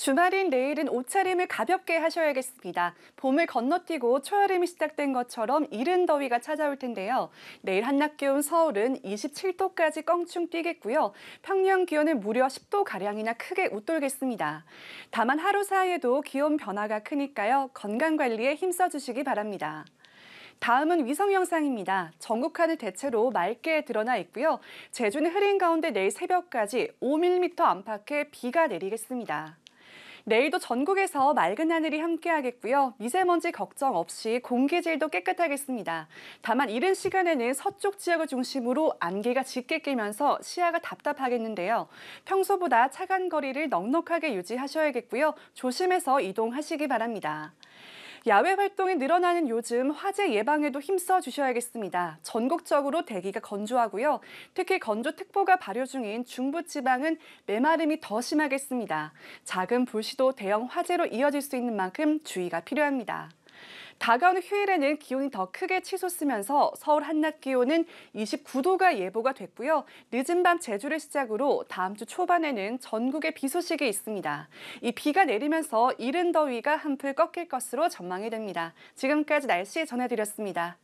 주말인 내일은 옷차림을 가볍게 하셔야겠습니다. 봄을 건너뛰고 초여름이 시작된 것처럼 이른 더위가 찾아올 텐데요. 내일 한낮 기온 서울은 27도까지 껑충 뛰겠고요. 평년 기온은 무려 10도가량이나 크게 웃돌겠습니다. 다만 하루 사이에도 기온 변화가 크니까요. 건강관리에 힘써주시기 바랍니다. 다음은 위성 영상입니다. 전국 하늘 대체로 맑게 드러나 있고요. 제주는 흐린 가운데 내일 새벽까지 5mm 안팎의 비가 내리겠습니다. 내일도 전국에서 맑은 하늘이 함께하겠고요. 미세먼지 걱정 없이 공기질도 깨끗하겠습니다. 다만 이른 시간에는 서쪽 지역을 중심으로 안개가 짙게 끼면서 시야가 답답하겠는데요. 평소보다 차간 거리를 넉넉하게 유지하셔야겠고요. 조심해서 이동하시기 바랍니다. 야외 활동이 늘어나는 요즘 화재 예방에도 힘써 주셔야겠습니다. 전국적으로 대기가 건조하고요. 특히 건조특보가 발효 중인 중부지방은 메마름이 더 심하겠습니다. 작은 불씨도 대형 화재로 이어질 수 있는 만큼 주의가 필요합니다. 다가오는 휴일에는 기온이 더 크게 치솟으면서 서울 한낮 기온은 29도가 예보가 됐고요. 늦은 밤 제주를 시작으로 다음 주 초반에는 전국에 비 소식이 있습니다. 이 비가 내리면서 이른 더위가 한풀 꺾일 것으로 전망이 됩니다. 지금까지 날씨 전해드렸습니다.